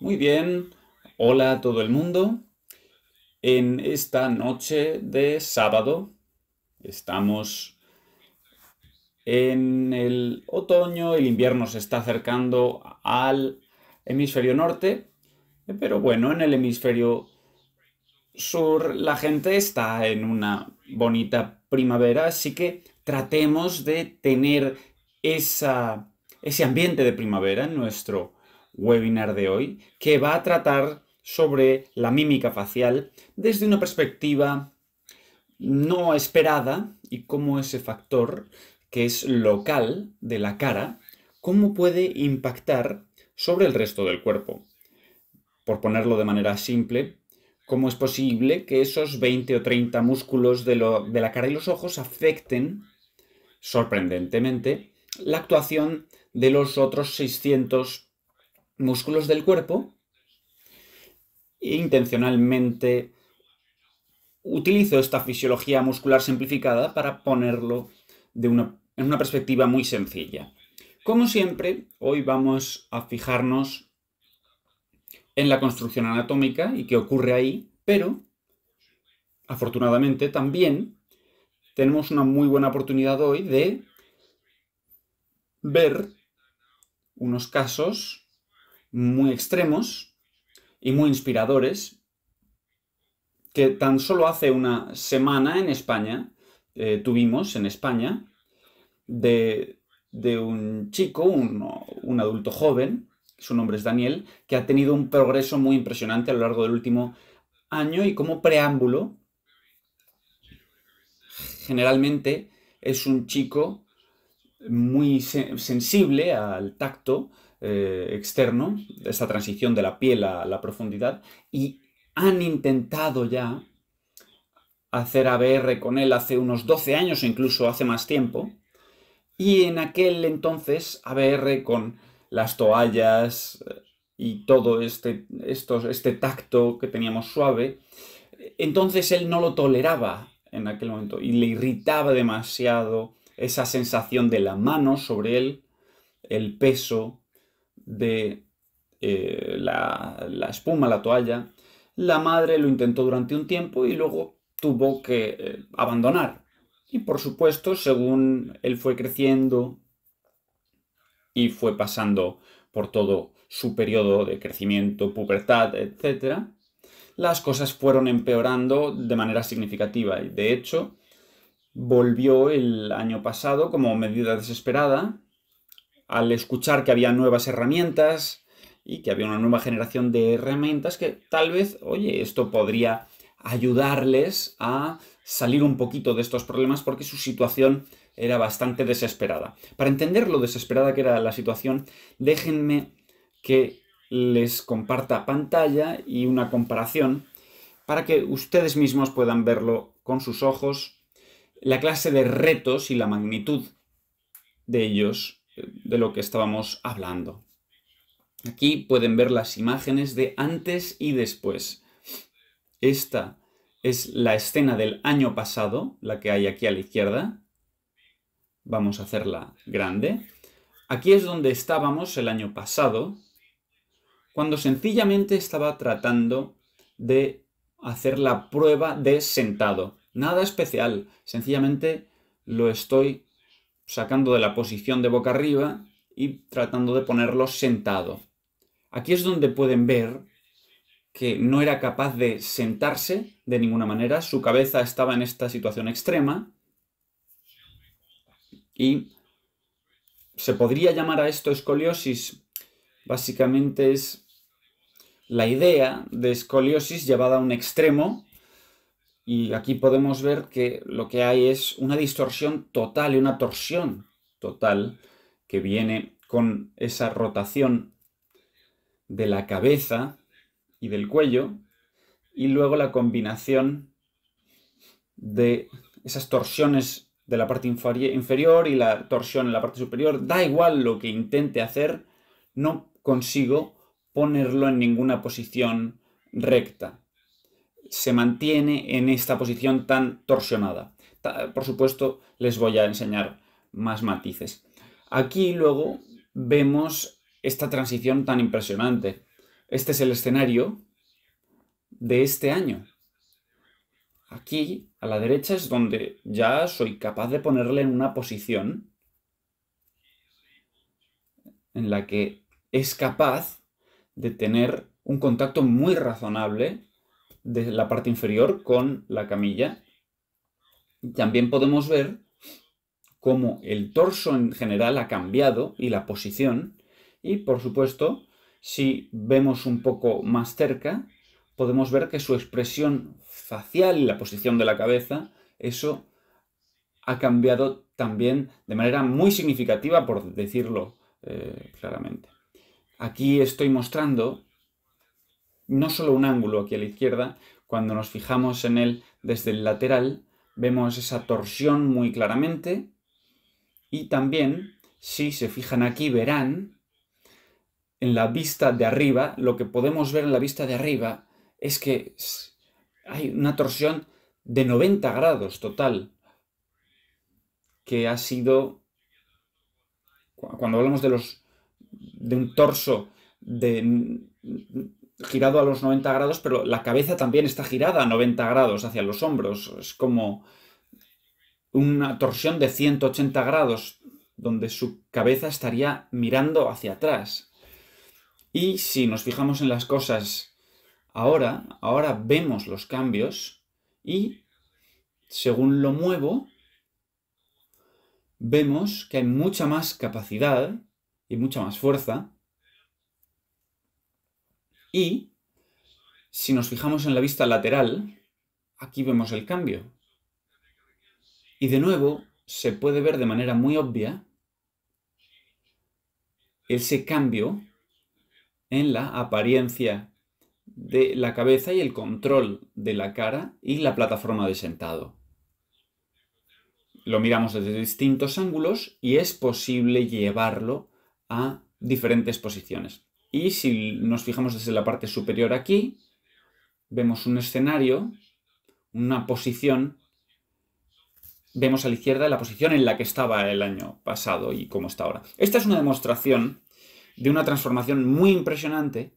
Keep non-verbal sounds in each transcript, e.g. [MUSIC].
Muy bien, hola a todo el mundo. En esta noche de sábado estamos en el otoño, el invierno se está acercando al hemisferio norte, pero bueno, en el hemisferio sur la gente está en una bonita primavera, así que tratemos de tener esa, ese ambiente de primavera en nuestro webinar de hoy, que va a tratar sobre la mímica facial desde una perspectiva no esperada y cómo ese factor, que es local de la cara, cómo puede impactar sobre el resto del cuerpo. Por ponerlo de manera simple, cómo es posible que esos 20 o 30 músculos de, de la cara y los ojos afecten, sorprendentemente, la actuación de los otros 600 músculos del cuerpo e intencionalmente utilizo esta fisiología muscular simplificada para ponerlo de una, en una perspectiva muy sencilla. Como siempre, hoy vamos a fijarnos en la construcción anatómica y qué ocurre ahí, pero afortunadamente también tenemos una muy buena oportunidad hoy de ver unos casos muy extremos y muy inspiradores, que tan solo hace una semana en España eh, tuvimos en España de, un chico, un, adulto joven, su nombre es Daniel, que ha tenido un progreso muy impresionante a lo largo del último año y como preámbulo, generalmente es un chico muy sensible al tacto, eh, externo, esa transición de la piel a la profundidad, y han intentado ya hacer ABR con él hace unos 12 años o incluso hace más tiempo, y en aquel entonces ABR con las toallas eh, y todo este, este tacto que teníamos suave, entonces él no lo toleraba en aquel momento y le irritaba demasiado esa sensación de la mano sobre él, el peso, de eh, la, espuma, la toalla, la madre lo intentó durante un tiempo y luego tuvo que eh, abandonar. Y por supuesto, según él fue creciendo y fue pasando por todo su periodo de crecimiento, pubertad, etc., las cosas fueron empeorando de manera significativa. Y de hecho, volvió el año pasado como medida desesperada al escuchar que había nuevas herramientas y que había una nueva generación de herramientas que tal vez, oye, esto podría ayudarles a salir un poquito de estos problemas porque su situación era bastante desesperada. Para entender lo desesperada que era la situación, déjenme que les comparta pantalla y una comparación para que ustedes mismos puedan verlo con sus ojos, la clase de retos y la magnitud de ellos de lo que estábamos hablando. Aquí pueden ver las imágenes de antes y después. Esta es la escena del año pasado, la que hay aquí a la izquierda. Vamos a hacerla grande. Aquí es donde estábamos el año pasado, cuando sencillamente estaba tratando de hacer la prueba de sentado. Nada especial, sencillamente lo estoy sacando de la posición de boca arriba y tratando de ponerlo sentado. Aquí es donde pueden ver que no era capaz de sentarse de ninguna manera, su cabeza estaba en esta situación extrema y se podría llamar a esto escoliosis. Básicamente es la idea de escoliosis llevada a un extremo y aquí podemos ver que lo que hay es una distorsión total y una torsión total que viene con esa rotación de la cabeza y del cuello y luego la combinación de esas torsiones de la parte inferior y la torsión en la parte superior. Da igual lo que intente hacer, no consigo ponerlo en ninguna posición recta se mantiene en esta posición tan torsionada. Por supuesto, les voy a enseñar más matices. Aquí luego vemos esta transición tan impresionante. Este es el escenario de este año. Aquí, a la derecha, es donde ya soy capaz de ponerle en una posición en la que es capaz de tener un contacto muy razonable de la parte inferior con la camilla. También podemos ver cómo el torso en general ha cambiado y la posición. Y por supuesto, si vemos un poco más cerca, podemos ver que su expresión facial y la posición de la cabeza, eso ha cambiado también de manera muy significativa, por decirlo eh, claramente. Aquí estoy mostrando no solo un ángulo aquí a la izquierda, cuando nos fijamos en él desde el lateral, vemos esa torsión muy claramente y también, si se fijan aquí, verán en la vista de arriba, lo que podemos ver en la vista de arriba es que hay una torsión de 90 grados total, que ha sido, cuando hablamos de, los, de un torso de girado a los 90 grados, pero la cabeza también está girada a 90 grados hacia los hombros. Es como una torsión de 180 grados, donde su cabeza estaría mirando hacia atrás. Y si nos fijamos en las cosas ahora, ahora vemos los cambios y según lo muevo, vemos que hay mucha más capacidad y mucha más fuerza y si nos fijamos en la vista lateral, aquí vemos el cambio. Y de nuevo se puede ver de manera muy obvia ese cambio en la apariencia de la cabeza y el control de la cara y la plataforma de sentado. Lo miramos desde distintos ángulos y es posible llevarlo a diferentes posiciones. Y si nos fijamos desde la parte superior aquí, vemos un escenario, una posición, vemos a la izquierda la posición en la que estaba el año pasado y cómo está ahora. Esta es una demostración de una transformación muy impresionante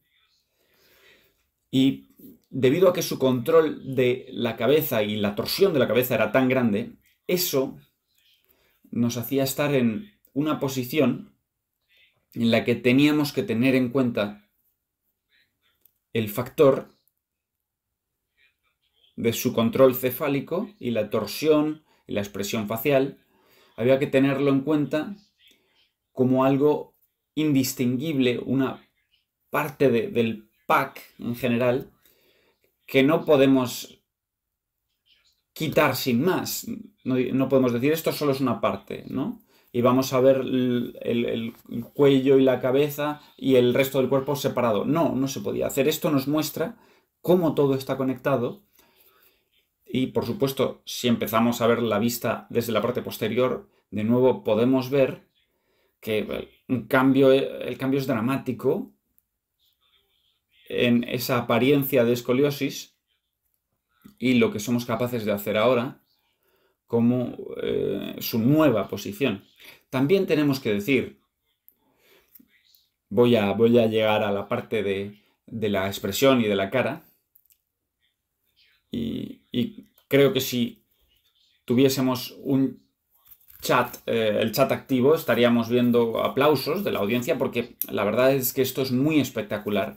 y debido a que su control de la cabeza y la torsión de la cabeza era tan grande, eso nos hacía estar en una posición en la que teníamos que tener en cuenta el factor de su control cefálico y la torsión y la expresión facial, había que tenerlo en cuenta como algo indistinguible, una parte del pack en general, que no podemos quitar sin más. No, no podemos decir esto solo es una parte, ¿no? y vamos a ver el, cuello y la cabeza y el resto del cuerpo separado. No, no se podía hacer. Esto nos muestra cómo todo está conectado. Y por supuesto, si empezamos a ver la vista desde la parte posterior, de nuevo podemos ver que un cambio, el cambio es dramático en esa apariencia de escoliosis y lo que somos capaces de hacer ahora como eh, su nueva posición. También tenemos que decir, voy a, voy a llegar a la parte de, la expresión y de la cara, y, creo que si tuviésemos un chat, eh, el chat activo, estaríamos viendo aplausos de la audiencia, porque la verdad es que esto es muy espectacular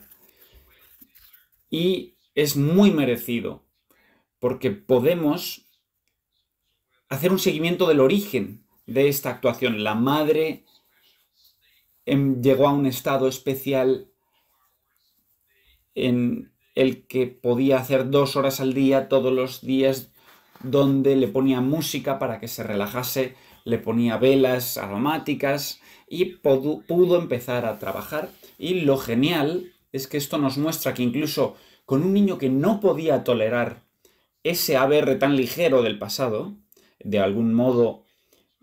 y es muy merecido, porque podemos hacer un seguimiento del origen de esta actuación. La madre em, llegó a un estado especial en el que podía hacer dos horas al día, todos los días, donde le ponía música para que se relajase, le ponía velas aromáticas y pudo empezar a trabajar. Y lo genial es que esto nos muestra que incluso con un niño que no podía tolerar ese ABR tan ligero del pasado, de algún modo,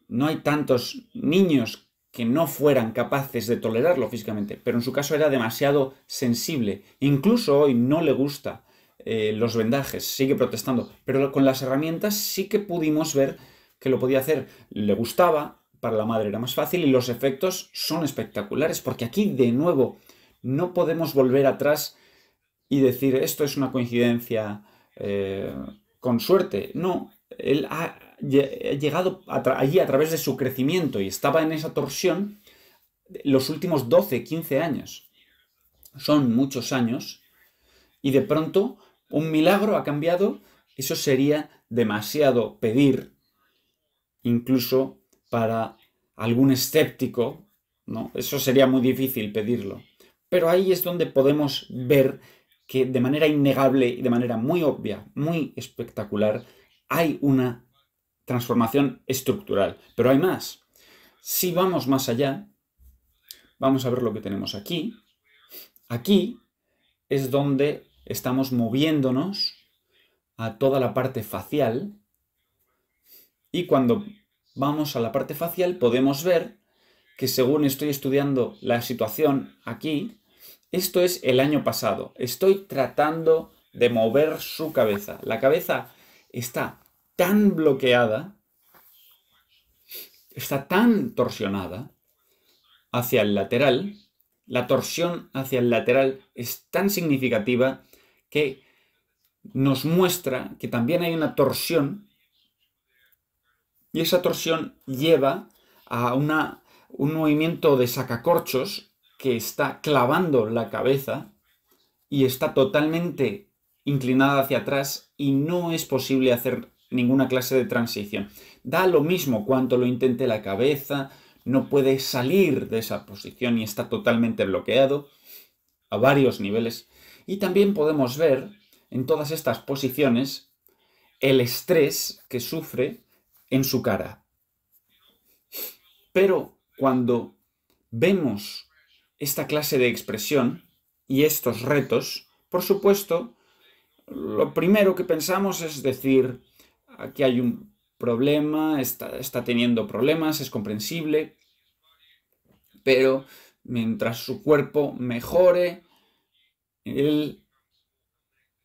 no hay tantos niños que no fueran capaces de tolerarlo físicamente, pero en su caso era demasiado sensible. Incluso hoy no le gusta eh, los vendajes, sigue protestando, pero con las herramientas sí que pudimos ver que lo podía hacer. Le gustaba, para la madre era más fácil y los efectos son espectaculares, porque aquí de nuevo no podemos volver atrás y decir esto es una coincidencia eh, con suerte. No, él ha, eh, llegado allí a través de su crecimiento y estaba en esa torsión los últimos 12, 15 años. Son muchos años y de pronto un milagro ha cambiado. Eso sería demasiado pedir, incluso para algún escéptico, ¿no? Eso sería muy difícil pedirlo. Pero ahí es donde podemos ver que de manera innegable y de manera muy obvia, muy espectacular, hay una transformación estructural. Pero hay más. Si vamos más allá, vamos a ver lo que tenemos aquí. Aquí es donde estamos moviéndonos a toda la parte facial y cuando vamos a la parte facial podemos ver que según estoy estudiando la situación aquí, esto es el año pasado. Estoy tratando de mover su cabeza. La cabeza está tan bloqueada, está tan torsionada hacia el lateral, la torsión hacia el lateral es tan significativa que nos muestra que también hay una torsión y esa torsión lleva a una, un movimiento de sacacorchos que está clavando la cabeza y está totalmente inclinada hacia atrás y no es posible hacer ninguna clase de transición. Da lo mismo cuanto lo intente la cabeza, no puede salir de esa posición y está totalmente bloqueado a varios niveles. Y también podemos ver en todas estas posiciones el estrés que sufre en su cara. Pero cuando vemos esta clase de expresión y estos retos, por supuesto, lo primero que pensamos es decir, aquí hay un problema, está, teniendo problemas, es comprensible, pero mientras su cuerpo mejore, él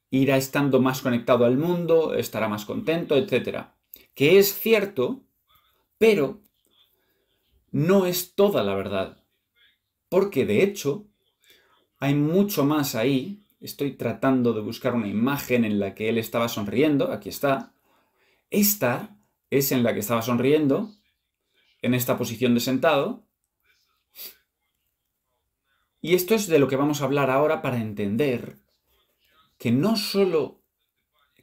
irá estando más conectado al mundo, estará más contento, etc. Que es cierto, pero no es toda la verdad. Porque de hecho, hay mucho más ahí. Estoy tratando de buscar una imagen en la que él estaba sonriendo, aquí está. Esta es en la que estaba sonriendo, en esta posición de sentado. Y esto es de lo que vamos a hablar ahora para entender que no solo,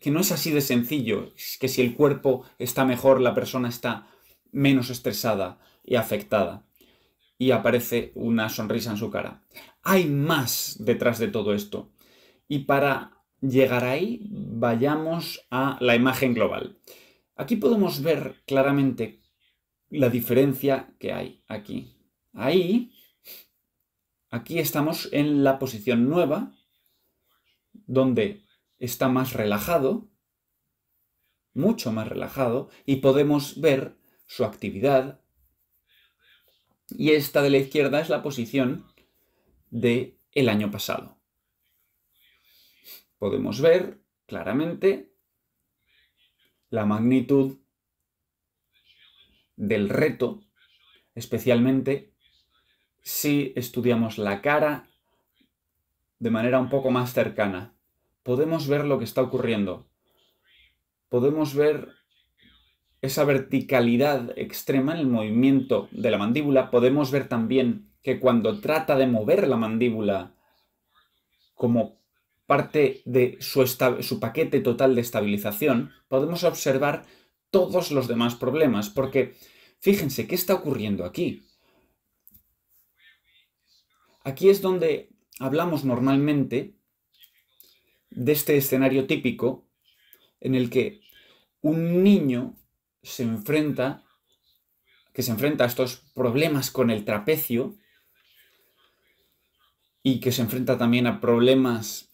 que no es así de sencillo, que si el cuerpo está mejor, la persona está menos estresada y afectada. Y aparece una sonrisa en su cara. Hay más detrás de todo esto. Y para llegar ahí, vayamos a la imagen global. Aquí podemos ver claramente la diferencia que hay aquí. Ahí, aquí estamos en la posición nueva, donde está más relajado, mucho más relajado, y podemos ver su actividad. Y esta de la izquierda es la posición de el año pasado podemos ver claramente la magnitud del reto, especialmente si estudiamos la cara de manera un poco más cercana. Podemos ver lo que está ocurriendo. Podemos ver esa verticalidad extrema en el movimiento de la mandíbula. Podemos ver también que cuando trata de mover la mandíbula, como parte de su, su paquete total de estabilización, podemos observar todos los demás problemas, porque fíjense qué está ocurriendo aquí. Aquí es donde hablamos normalmente de este escenario típico en el que un niño se enfrenta que se enfrenta a estos problemas con el trapecio y que se enfrenta también a problemas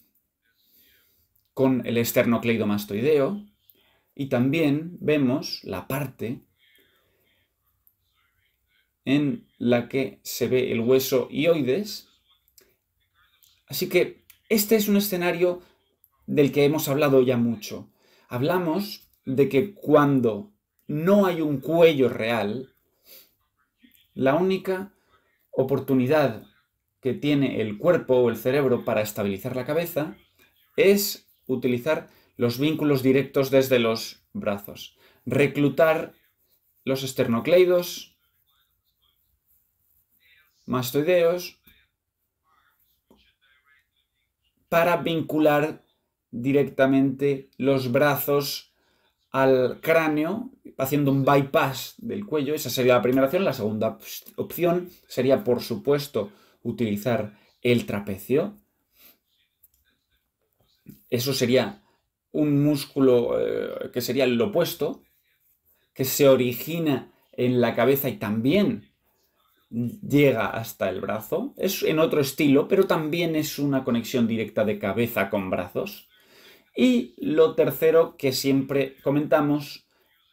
con el esternocleidomastoideo y también vemos la parte en la que se ve el hueso ioides. Así que este es un escenario del que hemos hablado ya mucho. Hablamos de que cuando no hay un cuello real, la única oportunidad que tiene el cuerpo o el cerebro para estabilizar la cabeza es utilizar los vínculos directos desde los brazos, reclutar los esternocleidos, mastoideos, para vincular directamente los brazos al cráneo, haciendo un bypass del cuello. Esa sería la primera opción. La segunda opción sería, por supuesto, utilizar el trapecio, eso sería un músculo eh, que sería el opuesto, que se origina en la cabeza y también llega hasta el brazo. Es en otro estilo, pero también es una conexión directa de cabeza con brazos. Y lo tercero que siempre comentamos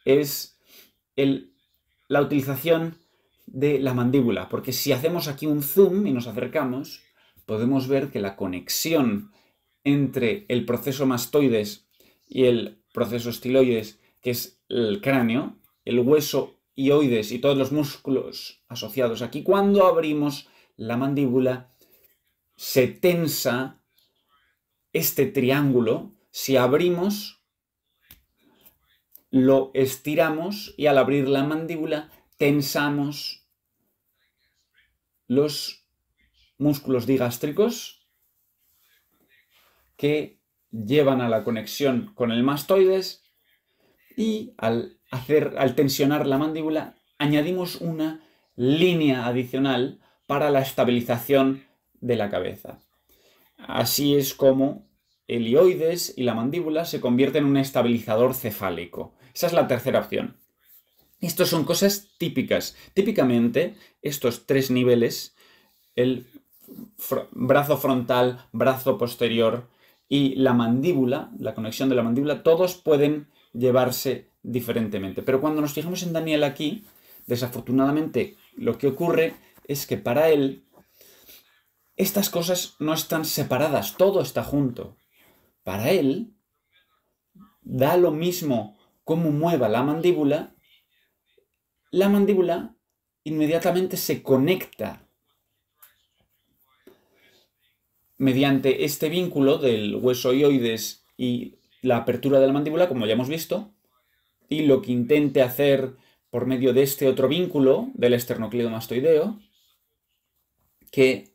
es la utilización de la mandíbula, porque si hacemos aquí un zoom y nos acercamos, podemos ver que la conexión entre el proceso mastoides y el proceso estiloides, que es el cráneo, el hueso ioides y todos los músculos asociados aquí, cuando abrimos la mandíbula, se tensa este triángulo. Si abrimos, lo estiramos y al abrir la mandíbula, tensamos los músculos digástricos que llevan a la conexión con el mastoides y al, hacer, al tensionar la mandíbula añadimos una línea adicional para la estabilización de la cabeza. Así es como el ioides y la mandíbula se convierten en un estabilizador cefálico. Esa es la tercera opción. Estas son cosas típicas. Típicamente, estos tres niveles, el brazo frontal, brazo posterior y la mandíbula, la conexión de la mandíbula, todos pueden llevarse diferentemente. Pero cuando nos fijamos en Daniel aquí, desafortunadamente lo que ocurre es que para él estas cosas no están separadas, todo está junto. Para él da lo mismo cómo mueva la mandíbula, la mandíbula inmediatamente se conecta mediante este vínculo del hueso huesoioides y la apertura de la mandíbula, como ya hemos visto, y lo que intente hacer por medio de este otro vínculo del esternocleidomastoideo, que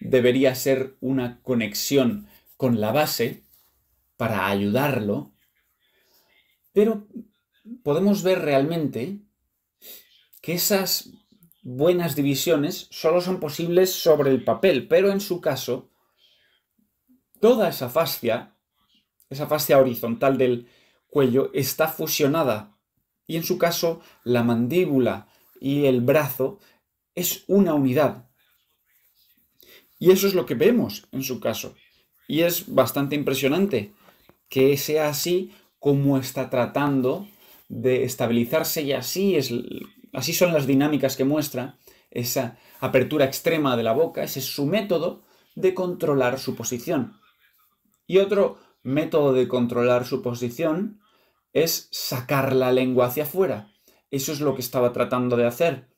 debería ser una conexión con la base para ayudarlo, pero podemos ver realmente que esas buenas divisiones solo son posibles sobre el papel, pero en su caso, toda esa fascia, esa fascia horizontal del cuello, está fusionada. Y en su caso, la mandíbula y el brazo es una unidad. Y eso es lo que vemos en su caso. Y es bastante impresionante que sea así como está tratando de estabilizarse y así es Así son las dinámicas que muestra esa apertura extrema de la boca, ese es su método de controlar su posición. Y otro método de controlar su posición es sacar la lengua hacia afuera. Eso es lo que estaba tratando de hacer,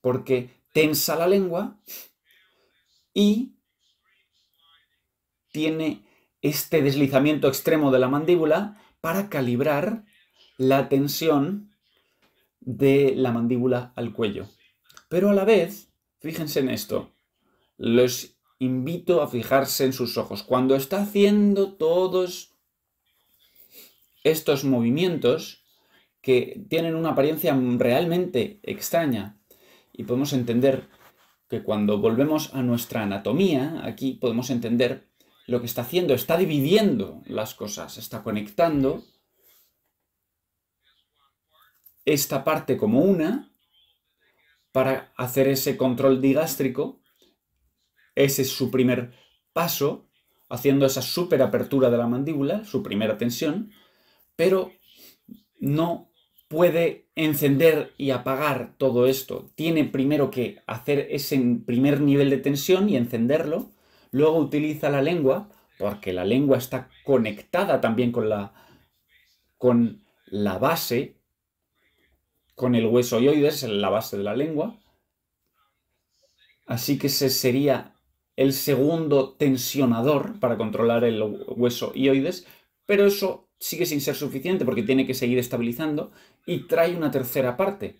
porque tensa la lengua y tiene este deslizamiento extremo de la mandíbula para calibrar la tensión de la mandíbula al cuello. Pero a la vez, fíjense en esto, los invito a fijarse en sus ojos. Cuando está haciendo todos estos movimientos que tienen una apariencia realmente extraña y podemos entender que cuando volvemos a nuestra anatomía, aquí podemos entender lo que está haciendo, está dividiendo las cosas, está conectando esta parte como una para hacer ese control digástrico. Ese es su primer paso, haciendo esa apertura de la mandíbula, su primera tensión, pero no puede encender y apagar todo esto. Tiene primero que hacer ese primer nivel de tensión y encenderlo. Luego utiliza la lengua, porque la lengua está conectada también con la, con la base con el hueso en la base de la lengua. Así que ese sería el segundo tensionador para controlar el hueso oides pero eso sigue sin ser suficiente porque tiene que seguir estabilizando y trae una tercera parte.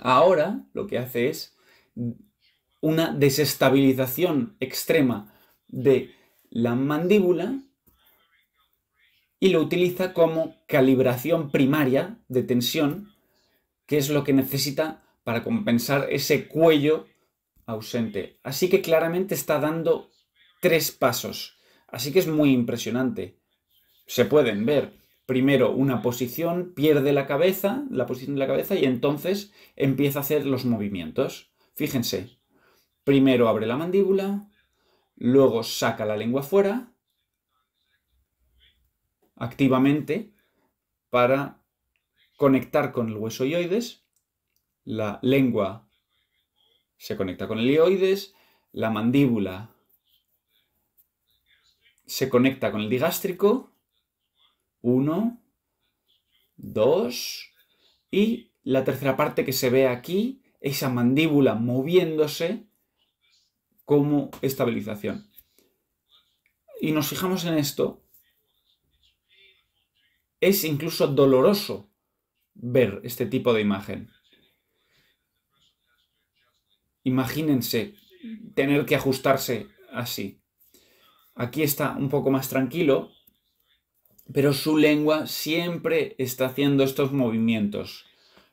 Ahora lo que hace es una desestabilización extrema de la mandíbula y lo utiliza como calibración primaria de tensión, que es lo que necesita para compensar ese cuello ausente. Así que claramente está dando tres pasos. Así que es muy impresionante. Se pueden ver. Primero una posición, pierde la cabeza, la posición de la cabeza, y entonces empieza a hacer los movimientos. Fíjense. Primero abre la mandíbula, luego saca la lengua fuera, activamente para conectar con el hueso ioides, la lengua se conecta con el ioides, la mandíbula se conecta con el digástrico, uno, dos, y la tercera parte que se ve aquí, esa mandíbula moviéndose como estabilización. Y nos fijamos en esto es incluso doloroso ver este tipo de imagen. Imagínense tener que ajustarse así. Aquí está un poco más tranquilo, pero su lengua siempre está haciendo estos movimientos.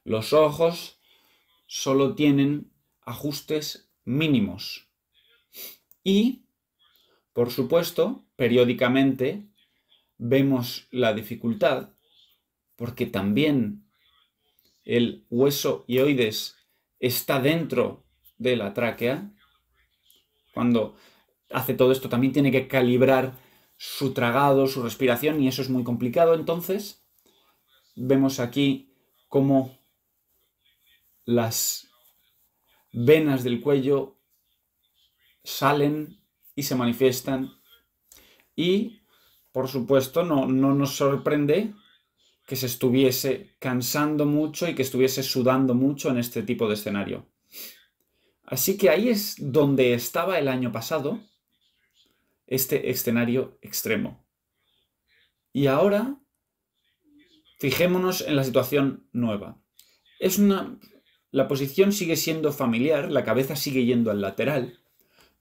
Los ojos solo tienen ajustes mínimos. Y, por supuesto, periódicamente vemos la dificultad porque también el hueso hioides está dentro de la tráquea. Cuando hace todo esto también tiene que calibrar su tragado, su respiración y eso es muy complicado. Entonces vemos aquí cómo las venas del cuello salen y se manifiestan y por supuesto, no, nos sorprende que se estuviese cansando mucho y que estuviese sudando mucho en este tipo de escenario. Así que ahí es donde estaba el año pasado este escenario extremo. Y ahora, fijémonos en la situación nueva. Es una, la posición sigue siendo familiar, la cabeza sigue yendo al lateral,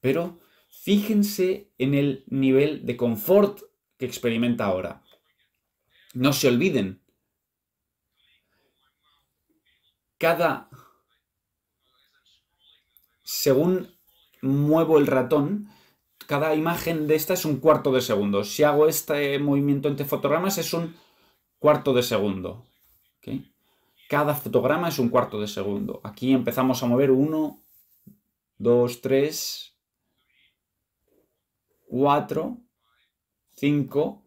pero fíjense en el nivel de confort que experimenta ahora. No se olviden. Cada... Según muevo el ratón, cada imagen de esta es un cuarto de segundo. Si hago este movimiento entre fotogramas es un cuarto de segundo. Cada fotograma es un cuarto de segundo. Aquí empezamos a mover uno, 2, 3, 4, 5,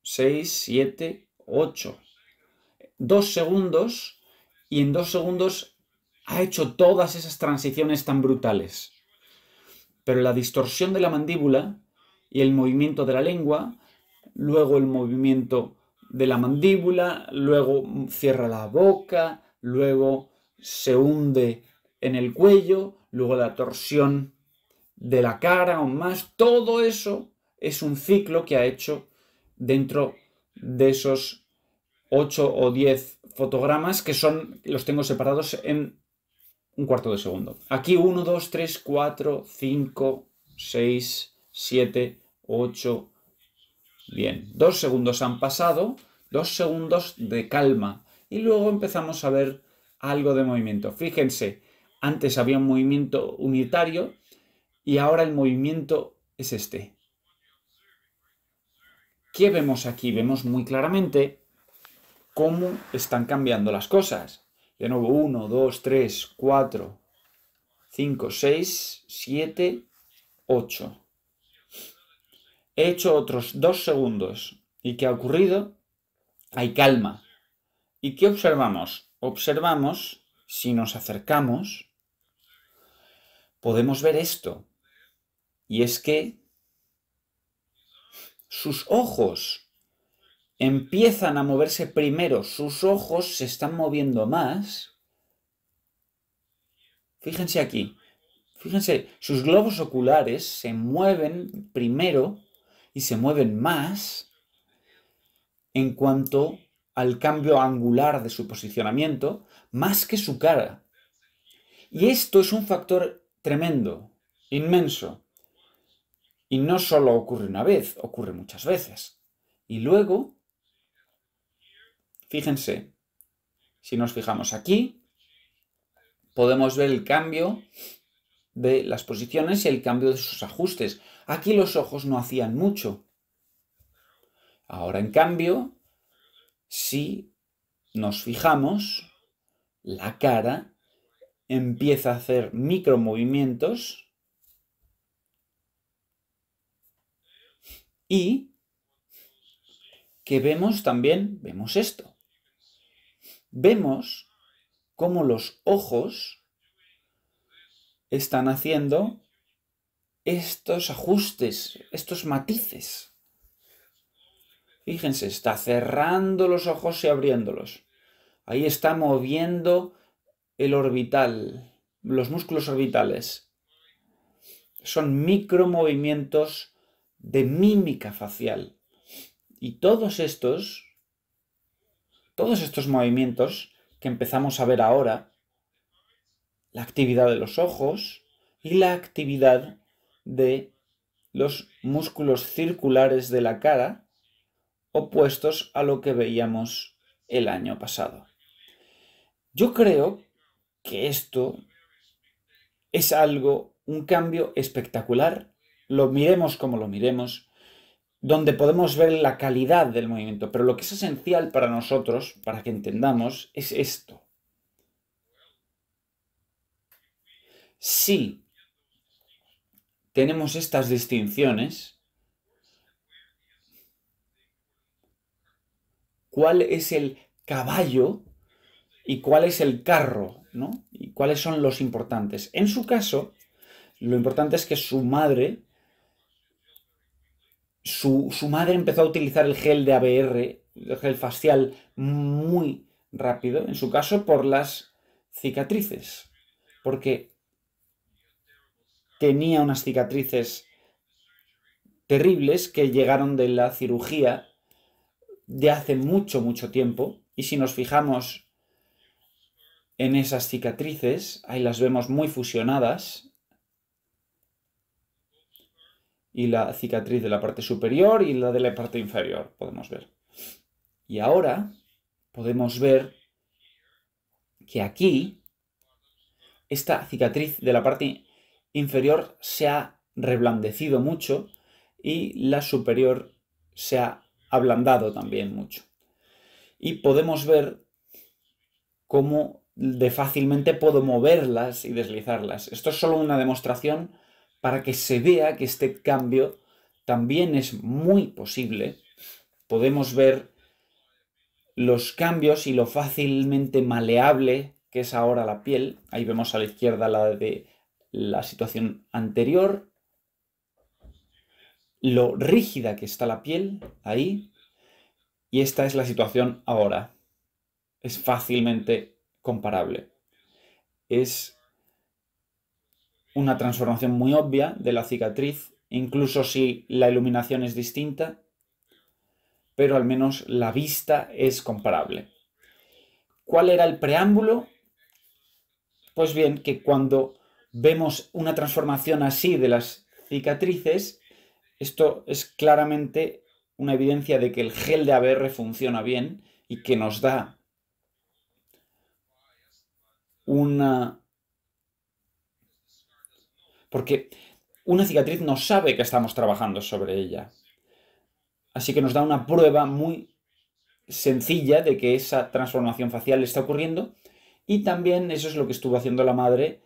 6, 7, 8. Dos segundos y en dos segundos ha hecho todas esas transiciones tan brutales. Pero la distorsión de la mandíbula y el movimiento de la lengua, luego el movimiento de la mandíbula, luego cierra la boca, luego se hunde en el cuello, luego la torsión de la cara o más, todo eso es un ciclo que ha hecho dentro de esos 8 o 10 fotogramas que son, los tengo separados en un cuarto de segundo. Aquí 1, 2, 3, 4, 5, 6, 7, 8. Bien, dos segundos han pasado, dos segundos de calma y luego empezamos a ver algo de movimiento. Fíjense, antes había un movimiento unitario y ahora el movimiento es este. ¿Qué vemos aquí? Vemos muy claramente cómo están cambiando las cosas. De nuevo, 1, 2, 3, 4, 5, 6, 7, 8. He hecho otros dos segundos. ¿Y qué ha ocurrido? Hay calma. ¿Y qué observamos? Observamos, si nos acercamos, podemos ver esto. Y es que sus ojos empiezan a moverse primero, sus ojos se están moviendo más. Fíjense aquí, fíjense, sus globos oculares se mueven primero y se mueven más en cuanto al cambio angular de su posicionamiento, más que su cara. Y esto es un factor tremendo, inmenso, y no solo ocurre una vez, ocurre muchas veces. Y luego, fíjense, si nos fijamos aquí, podemos ver el cambio de las posiciones y el cambio de sus ajustes. Aquí los ojos no hacían mucho. Ahora, en cambio, si nos fijamos, la cara empieza a hacer micromovimientos Y que vemos también, vemos esto. Vemos cómo los ojos están haciendo estos ajustes, estos matices. Fíjense, está cerrando los ojos y abriéndolos. Ahí está moviendo el orbital, los músculos orbitales. Son micromovimientos de mímica facial. Y todos estos, todos estos movimientos que empezamos a ver ahora, la actividad de los ojos y la actividad de los músculos circulares de la cara, opuestos a lo que veíamos el año pasado. Yo creo que esto es algo, un cambio espectacular lo miremos como lo miremos, donde podemos ver la calidad del movimiento. Pero lo que es esencial para nosotros, para que entendamos, es esto. Si tenemos estas distinciones, ¿cuál es el caballo y cuál es el carro? ¿no? ¿Y cuáles son los importantes? En su caso, lo importante es que su madre su, madre empezó a utilizar el gel de ABR, el gel facial, muy rápido, en su caso por las cicatrices, porque tenía unas cicatrices terribles que llegaron de la cirugía de hace mucho, mucho tiempo, y si nos fijamos en esas cicatrices, ahí las vemos muy fusionadas, y la cicatriz de la parte superior y la de la parte inferior, podemos ver. Y ahora podemos ver que aquí esta cicatriz de la parte inferior se ha reblandecido mucho y la superior se ha ablandado también mucho. Y podemos ver cómo de fácilmente puedo moverlas y deslizarlas. Esto es solo una demostración para que se vea que este cambio también es muy posible, podemos ver los cambios y lo fácilmente maleable que es ahora la piel. Ahí vemos a la izquierda la de la situación anterior, lo rígida que está la piel ahí, y esta es la situación ahora. Es fácilmente comparable. Es una transformación muy obvia de la cicatriz, incluso si la iluminación es distinta, pero al menos la vista es comparable. ¿Cuál era el preámbulo? Pues bien, que cuando vemos una transformación así de las cicatrices, esto es claramente una evidencia de que el gel de ABR funciona bien y que nos da una porque una cicatriz no sabe que estamos trabajando sobre ella. Así que nos da una prueba muy sencilla de que esa transformación facial está ocurriendo y también eso es lo que estuvo haciendo la madre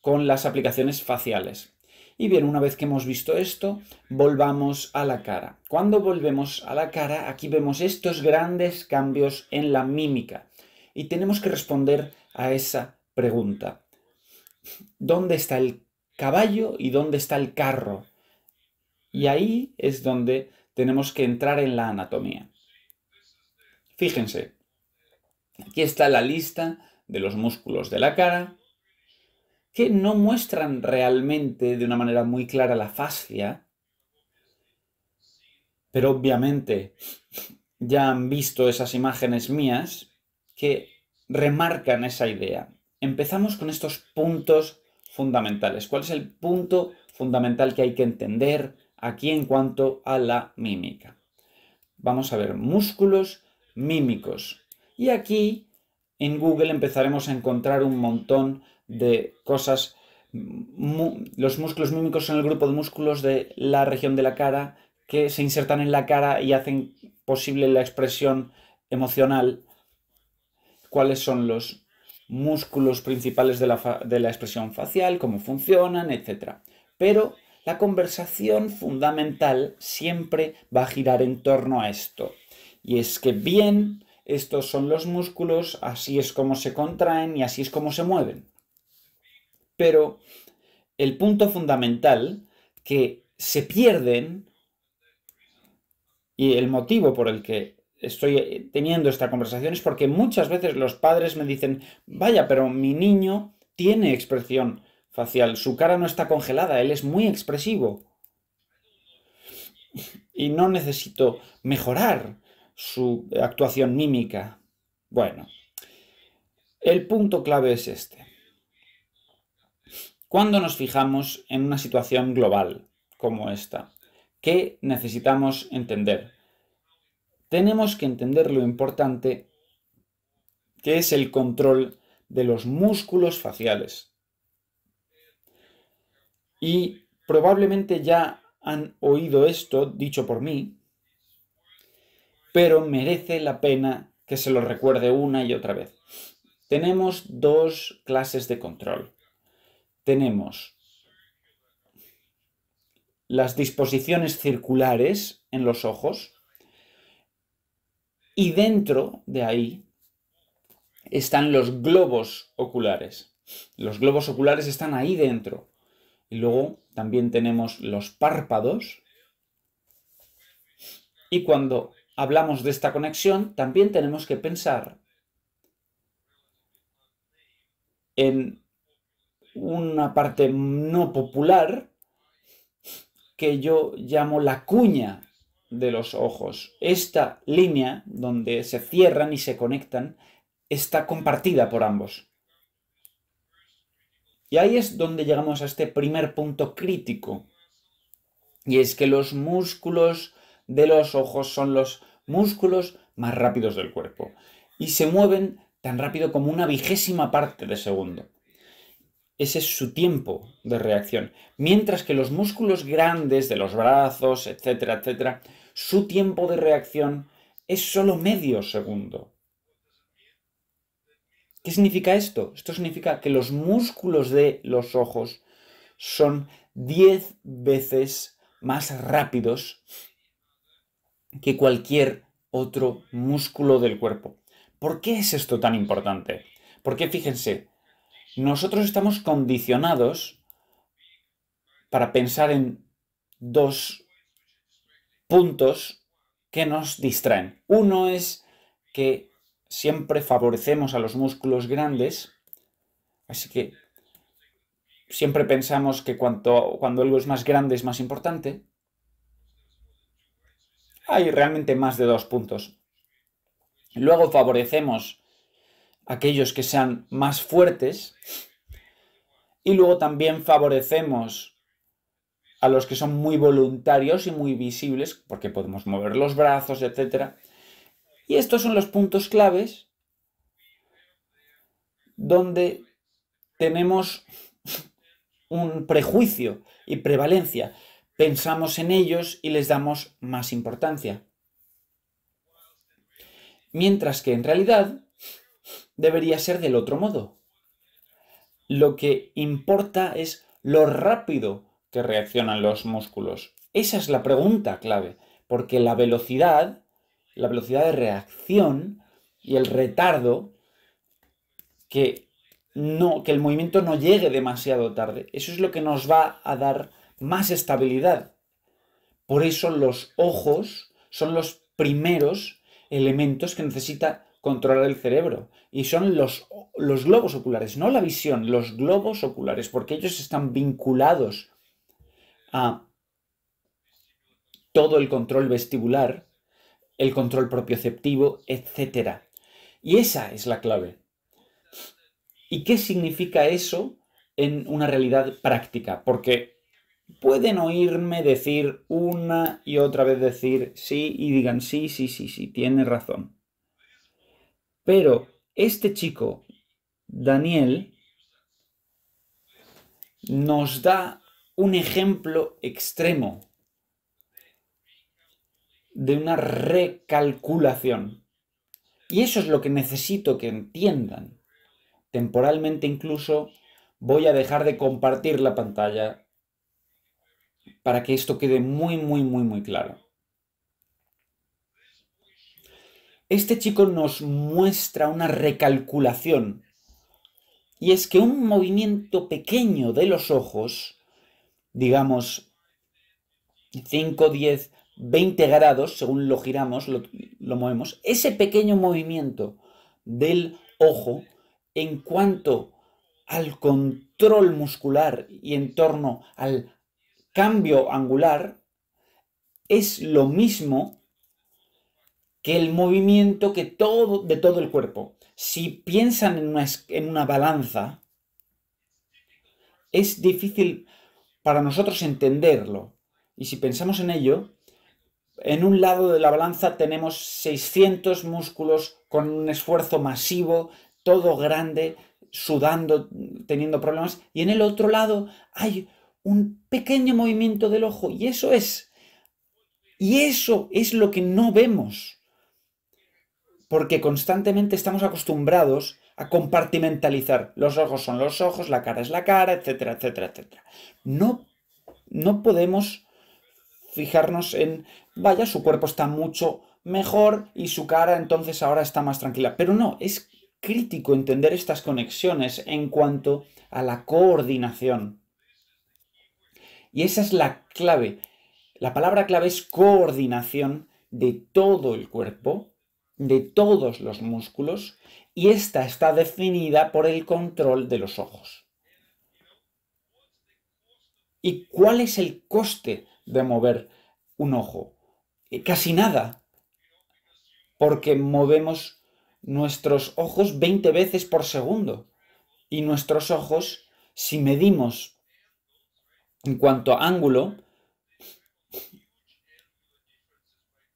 con las aplicaciones faciales. Y bien, una vez que hemos visto esto, volvamos a la cara. Cuando volvemos a la cara, aquí vemos estos grandes cambios en la mímica y tenemos que responder a esa pregunta. ¿Dónde está el caballo y dónde está el carro. Y ahí es donde tenemos que entrar en la anatomía. Fíjense, aquí está la lista de los músculos de la cara, que no muestran realmente de una manera muy clara la fascia, pero obviamente ya han visto esas imágenes mías que remarcan esa idea. Empezamos con estos puntos fundamentales. ¿Cuál es el punto fundamental que hay que entender aquí en cuanto a la mímica? Vamos a ver, músculos mímicos. Y aquí en Google empezaremos a encontrar un montón de cosas. Los músculos mímicos son el grupo de músculos de la región de la cara que se insertan en la cara y hacen posible la expresión emocional. ¿Cuáles son los músculos principales de la, expresión facial, cómo funcionan, etc. Pero la conversación fundamental siempre va a girar en torno a esto. Y es que bien, estos son los músculos, así es como se contraen y así es como se mueven. Pero el punto fundamental que se pierden y el motivo por el que estoy eh, teniendo esta conversación es porque muchas veces los padres me dicen, vaya, pero mi niño tiene expresión facial, su cara no está congelada, él es muy expresivo. [LAUGHS] Y no necesito mejorar su actuación mímica. Bueno, el punto clave es este. Cuando nos fijamos en una situación global como esta, ¿qué necesitamos entender? tenemos que entender lo importante que es el control de los músculos faciales. Y probablemente ya han oído esto dicho por mí, pero merece la pena que se lo recuerde una y otra vez. Tenemos dos clases de control. Tenemos las disposiciones circulares en los ojos, y dentro de ahí están los globos oculares. Los globos oculares están ahí dentro. Y luego también tenemos los párpados. Y cuando hablamos de esta conexión, también tenemos que pensar en una parte no popular que yo llamo la cuña de los ojos. Esta línea donde se cierran y se conectan está compartida por ambos. Y ahí es donde llegamos a este primer punto crítico. Y es que los músculos de los ojos son los músculos más rápidos del cuerpo. Y se mueven tan rápido como una vigésima parte de segundo. Ese es su tiempo de reacción. Mientras que los músculos grandes de los brazos, etcétera, etcétera, su tiempo de reacción es solo medio segundo. ¿Qué significa esto? Esto significa que los músculos de los ojos son 10 veces más rápidos que cualquier otro músculo del cuerpo. ¿Por qué es esto tan importante? Porque fíjense, nosotros estamos condicionados para pensar en dos puntos que nos distraen. Uno es que siempre favorecemos a los músculos grandes, así que siempre pensamos que cuanto, cuando algo es más grande es más importante. Hay realmente más de dos puntos. Luego favorecemos a aquellos que sean más fuertes y luego también favorecemos a los que son muy voluntarios y muy visibles, porque podemos mover los brazos, etc. Y estos son los puntos claves donde tenemos un prejuicio y prevalencia. Pensamos en ellos y les damos más importancia. Mientras que en realidad debería ser del otro modo. Lo que importa es lo rápido que reaccionan los músculos? Esa es la pregunta clave, porque la velocidad, la velocidad de reacción y el retardo que no que el movimiento no llegue demasiado tarde, eso es lo que nos va a dar más estabilidad. Por eso los ojos son los primeros elementos que necesita controlar el cerebro. Y son los, los globos oculares, no la visión, los globos oculares, porque ellos están vinculados a todo el control vestibular, el control propioceptivo, etc. Y esa es la clave. ¿Y qué significa eso en una realidad práctica? Porque pueden oírme decir una y otra vez decir sí y digan sí, sí, sí, sí, tiene razón. Pero este chico, Daniel, nos da un ejemplo extremo de una recalculación. Y eso es lo que necesito que entiendan. Temporalmente incluso voy a dejar de compartir la pantalla para que esto quede muy, muy, muy, muy claro. Este chico nos muestra una recalculación. Y es que un movimiento pequeño de los ojos digamos, 5, 10, 20 grados, según lo giramos, lo, movemos, ese pequeño movimiento del ojo en cuanto al control muscular y en torno al cambio angular es lo mismo que el movimiento que todo, de todo el cuerpo. Si piensan en una, en una balanza, es difícil para nosotros entenderlo. Y si pensamos en ello, en un lado de la balanza tenemos 600 músculos con un esfuerzo masivo, todo grande, sudando, teniendo problemas, y en el otro lado hay un pequeño movimiento del ojo, y eso es, y eso es lo que no vemos, porque constantemente estamos acostumbrados a compartimentalizar. Los ojos son los ojos, la cara es la cara, etcétera, etcétera, etcétera. No, no podemos fijarnos en, vaya, su cuerpo está mucho mejor y su cara entonces ahora está más tranquila. Pero no, es crítico entender estas conexiones en cuanto a la coordinación. Y esa es la clave. La palabra clave es coordinación de todo el cuerpo, de todos los músculos y esta está definida por el control de los ojos. ¿Y cuál es el coste de mover un ojo? Eh, casi nada, porque movemos nuestros ojos 20 veces por segundo y nuestros ojos, si medimos en cuanto a ángulo,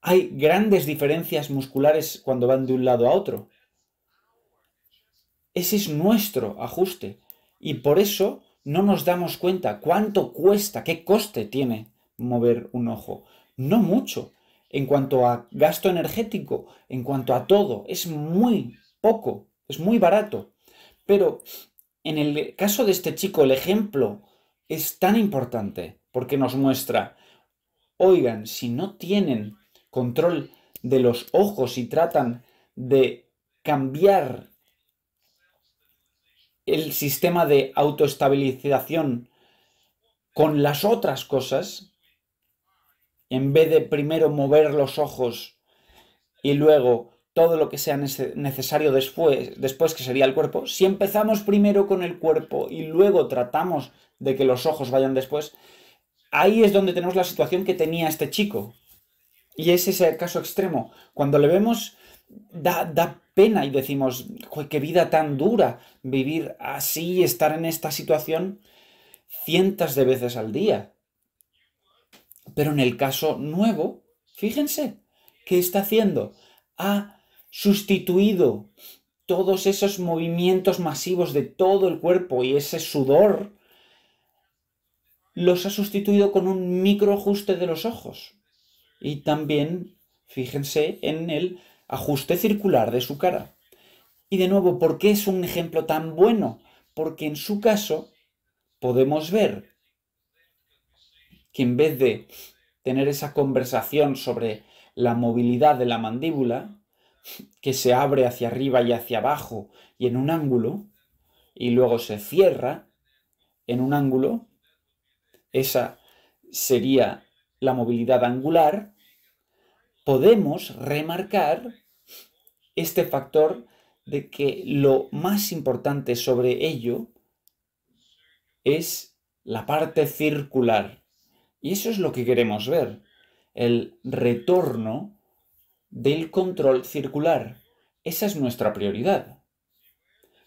hay grandes diferencias musculares cuando van de un lado a otro. Ese es nuestro ajuste. Y por eso no nos damos cuenta cuánto cuesta, qué coste tiene mover un ojo. No mucho. En cuanto a gasto energético, en cuanto a todo, es muy poco, es muy barato. Pero en el caso de este chico, el ejemplo es tan importante porque nos muestra, oigan, si no tienen control de los ojos y tratan de cambiar el sistema de autoestabilización con las otras cosas, en vez de primero mover los ojos y luego todo lo que sea necesario después, después que sería el cuerpo, si empezamos primero con el cuerpo y luego tratamos de que los ojos vayan después, ahí es donde tenemos la situación que tenía este chico. Y ese es el caso extremo. Cuando le vemos, da pena y decimos, qué vida tan dura vivir así, estar en esta situación cientos de veces al día. Pero en el caso nuevo, fíjense, ¿qué está haciendo? Ha sustituido todos esos movimientos masivos de todo el cuerpo y ese sudor, los ha sustituido con un micro ajuste de los ojos. Y también, fíjense en el ajuste circular de su cara. Y de nuevo, ¿por qué es un ejemplo tan bueno? Porque en su caso podemos ver que en vez de tener esa conversación sobre la movilidad de la mandíbula, que se abre hacia arriba y hacia abajo y en un ángulo, y luego se cierra en un ángulo, esa sería la movilidad angular, podemos remarcar este factor de que lo más importante sobre ello es la parte circular. Y eso es lo que queremos ver, el retorno del control circular. Esa es nuestra prioridad.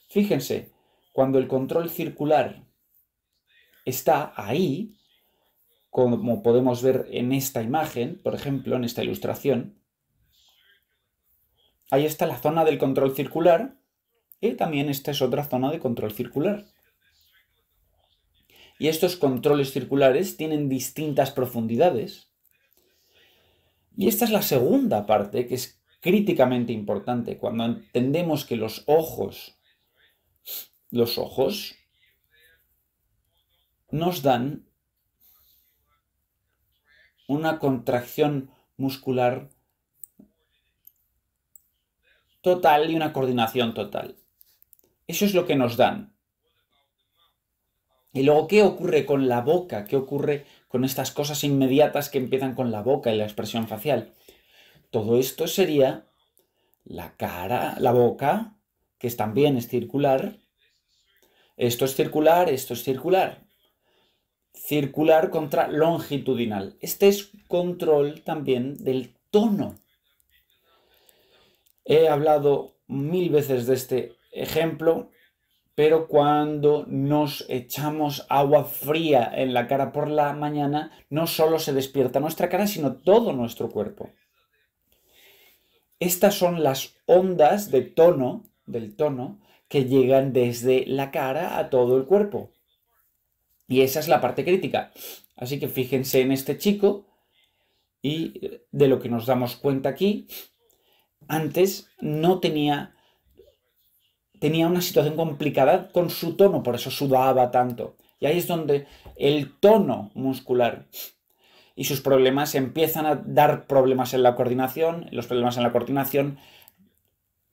Fíjense, cuando el control circular está ahí, como podemos ver en esta imagen, por ejemplo, en esta ilustración, ahí está la zona del control circular y también esta es otra zona de control circular. Y estos controles circulares tienen distintas profundidades. Y esta es la segunda parte que es críticamente importante cuando entendemos que los ojos, los ojos, nos dan una contracción muscular total y una coordinación total. Eso es lo que nos dan. Y luego, ¿qué ocurre con la boca? ¿Qué ocurre con estas cosas inmediatas que empiezan con la boca y la expresión facial? Todo esto sería la cara, la boca, que también es circular. Esto es circular, esto es circular circular contra longitudinal. Este es control también del tono. He hablado mil veces de este ejemplo, pero cuando nos echamos agua fría en la cara por la mañana, no solo se despierta nuestra cara, sino todo nuestro cuerpo. Estas son las ondas de tono, del tono, que llegan desde la cara a todo el cuerpo. Y esa es la parte crítica. Así que fíjense en este chico y de lo que nos damos cuenta aquí, antes no tenía tenía una situación complicada con su tono, por eso sudaba tanto. Y ahí es donde el tono muscular y sus problemas empiezan a dar problemas en la coordinación, los problemas en la coordinación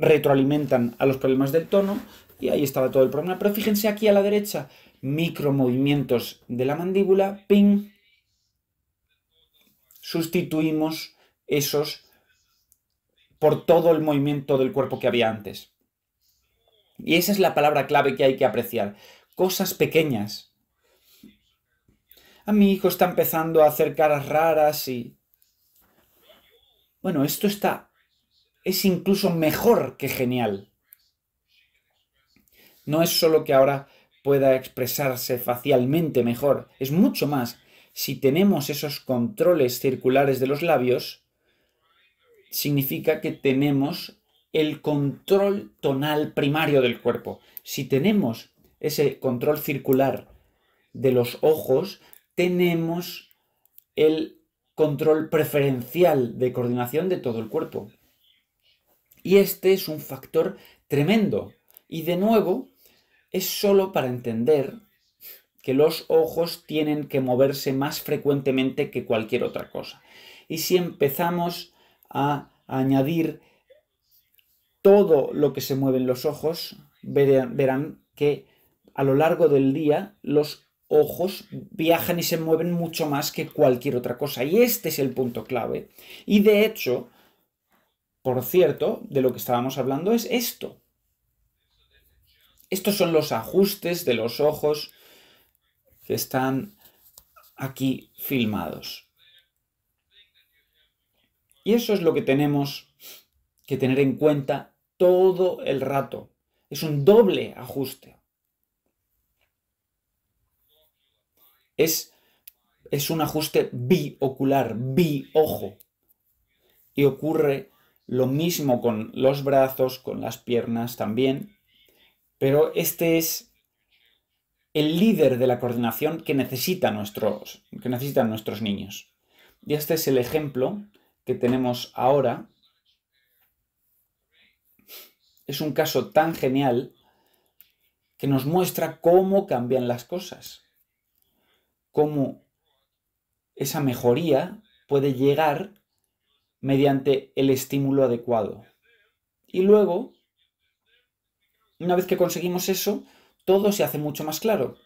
retroalimentan a los problemas del tono y ahí estaba todo el problema. Pero fíjense aquí a la derecha, micromovimientos de la mandíbula, ping, sustituimos esos por todo el movimiento del cuerpo que había antes. Y esa es la palabra clave que hay que apreciar. Cosas pequeñas. A ah, mi hijo está empezando a hacer caras raras y... Bueno, esto está... Es incluso mejor que genial. No es solo que ahora pueda expresarse facialmente mejor. Es mucho más si tenemos esos controles circulares de los labios, significa que tenemos el control tonal primario del cuerpo. Si tenemos ese control circular de los ojos, tenemos el control preferencial de coordinación de todo el cuerpo. Y este es un factor tremendo. Y de nuevo, es solo para entender que los ojos tienen que moverse más frecuentemente que cualquier otra cosa. Y si empezamos a añadir todo lo que se mueve en los ojos, verán, verán que a lo largo del día los ojos viajan y se mueven mucho más que cualquier otra cosa. Y este es el punto clave. Y de hecho, por cierto, de lo que estábamos hablando es esto. Estos son los ajustes de los ojos que están aquí filmados. Y eso es lo que tenemos que tener en cuenta todo el rato. Es un doble ajuste. Es, es un ajuste biocular, biojo. Y ocurre lo mismo con los brazos, con las piernas también pero este es el líder de la coordinación que, necesita que necesitan nuestros niños. Y este es el ejemplo que tenemos ahora. Es un caso tan genial que nos muestra cómo cambian las cosas, cómo esa mejoría puede llegar mediante el estímulo adecuado. Y luego una vez que conseguimos eso, todo se hace mucho más claro.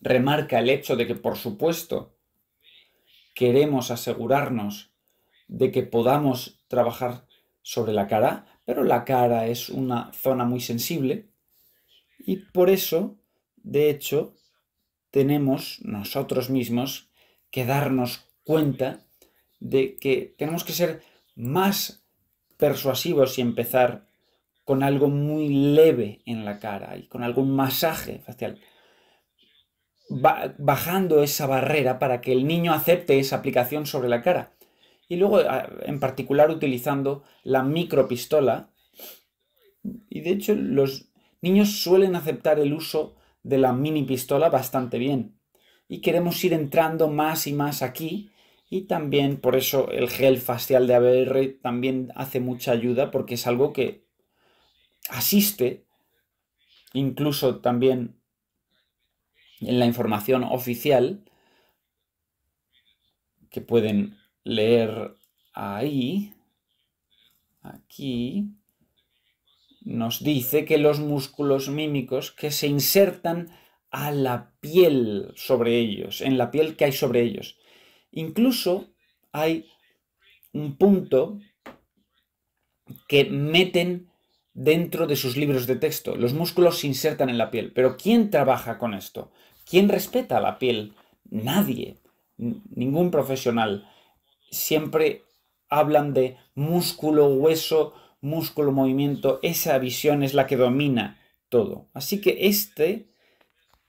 Remarca el hecho de que, por supuesto, queremos asegurarnos de que podamos trabajar sobre la cara, pero la cara es una zona muy sensible y por eso, de hecho, tenemos nosotros mismos que darnos cuenta de que tenemos que ser más persuasivos y empezar con algo muy leve en la cara y con algún masaje facial, bajando esa barrera para que el niño acepte esa aplicación sobre la cara. Y luego, en particular, utilizando la micropistola. Y de hecho, los niños suelen aceptar el uso de la mini pistola bastante bien. Y queremos ir entrando más y más aquí. Y también por eso el gel facial de ABR también hace mucha ayuda porque es algo que asiste incluso también en la información oficial que pueden leer ahí, aquí, nos dice que los músculos mímicos que se insertan a la piel sobre ellos, en la piel que hay sobre ellos. Incluso hay un punto que meten dentro de sus libros de texto. Los músculos se insertan en la piel. Pero ¿quién trabaja con esto? ¿Quién respeta la piel? Nadie. Ningún profesional. Siempre hablan de músculo, hueso, músculo, movimiento. Esa visión es la que domina todo. Así que este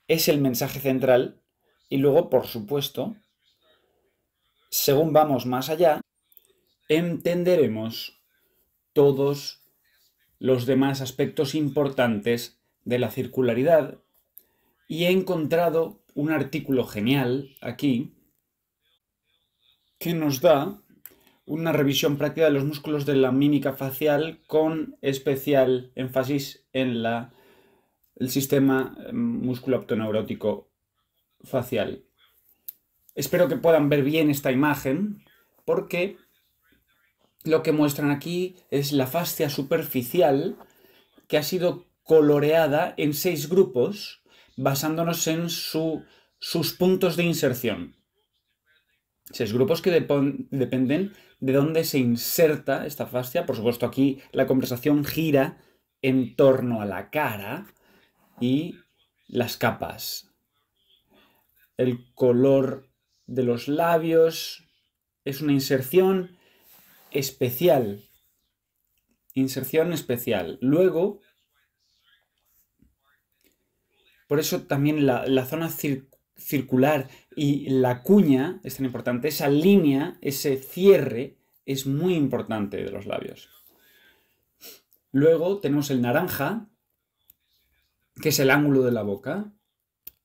es el mensaje central. Y luego, por supuesto, según vamos más allá, entenderemos todos los demás aspectos importantes de la circularidad y he encontrado un artículo genial aquí que nos da una revisión práctica de los músculos de la mímica facial con especial énfasis en el sistema eh, músculo optoneurótico facial. Espero que puedan ver bien esta imagen porque lo que muestran aquí es la fascia superficial que ha sido coloreada en seis grupos basándonos en sus puntos de inserción. Seis grupos que dependen de dónde se inserta esta fascia. Por supuesto, aquí la conversación gira en torno a la cara y las capas. El color de los labios es una inserción especial. Inserción especial. Luego, por eso también la, zona circular y la cuña es tan importante. Esa línea, ese cierre es muy importante de los labios. Luego tenemos el naranja, que es el ángulo de la boca.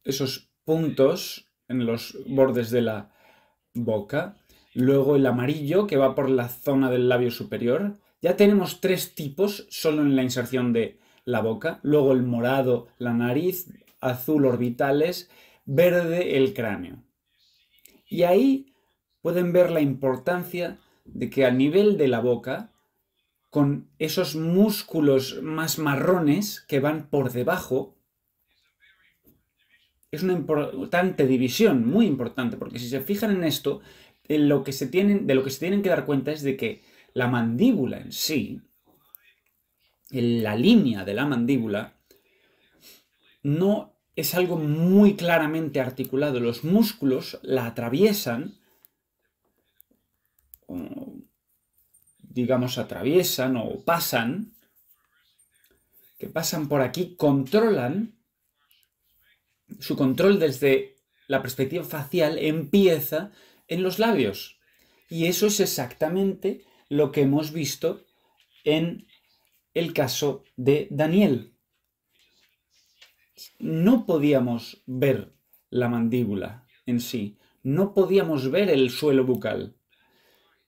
Esos puntos en los bordes de la boca luego el amarillo que va por la zona del labio superior. Ya tenemos tres tipos solo en la inserción de la boca, luego el morado, la nariz, azul orbitales, verde el cráneo. Y ahí pueden ver la importancia de que a nivel de la boca, con esos músculos más marrones que van por debajo, es una importante división, muy importante, porque si se fijan en esto, lo que se tienen, de lo que se tienen que dar cuenta es de que la mandíbula en sí, la línea de la mandíbula, no es algo muy claramente articulado. Los músculos la atraviesan, digamos, atraviesan o pasan, que pasan por aquí, controlan, su control desde la perspectiva facial empieza en los labios. Y eso es exactamente lo que hemos visto en el caso de Daniel. No podíamos ver la mandíbula en sí, no podíamos ver el suelo bucal.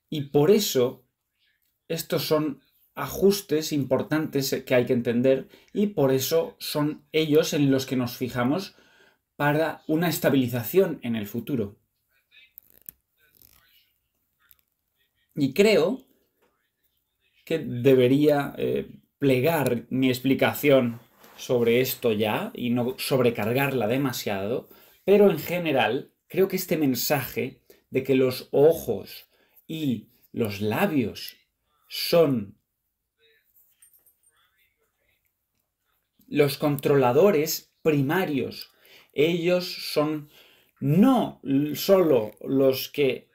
Y por eso estos son ajustes importantes que hay que entender y por eso son ellos en los que nos fijamos para una estabilización en el futuro. Y creo que debería eh, plegar mi explicación sobre esto ya y no sobrecargarla demasiado, pero en general creo que este mensaje de que los ojos y los labios son los controladores primarios. Ellos son no solo los que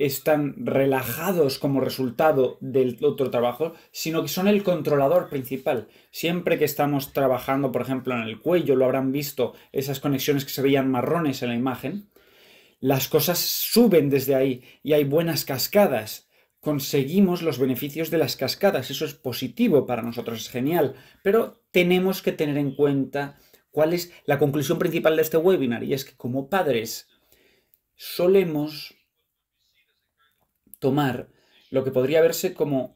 están relajados como resultado del otro trabajo, sino que son el controlador principal. Siempre que estamos trabajando, por ejemplo, en el cuello, lo habrán visto, esas conexiones que se veían marrones en la imagen, las cosas suben desde ahí y hay buenas cascadas. Conseguimos los beneficios de las cascadas, eso es positivo para nosotros, es genial, pero tenemos que tener en cuenta cuál es la conclusión principal de este webinar y es que como padres solemos tomar lo que podría verse como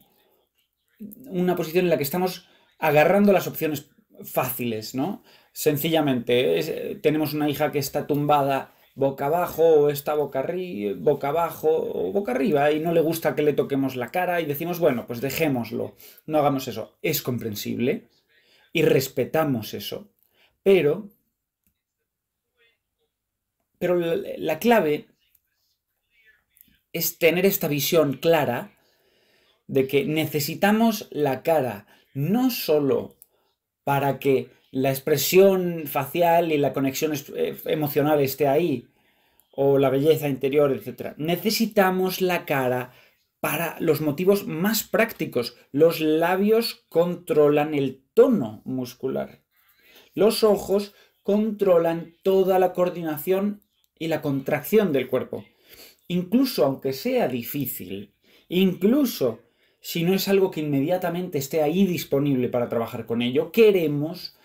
una posición en la que estamos agarrando las opciones fáciles, ¿no? Sencillamente, eh, tenemos una hija que está tumbada boca abajo o está boca, arriba, boca abajo o boca arriba y no le gusta que le toquemos la cara y decimos, bueno, pues dejémoslo, no hagamos eso. Es comprensible y respetamos eso. Pero, pero la clave es tener esta visión clara de que necesitamos la cara no solo para que la expresión facial y la conexión eh, emocional esté ahí, o la belleza interior, etc. Necesitamos la cara para los motivos más prácticos. Los labios controlan el tono muscular. Los ojos controlan toda la coordinación y la contracción del cuerpo incluso aunque sea difícil, incluso si no es algo que inmediatamente esté ahí disponible para trabajar con ello, queremos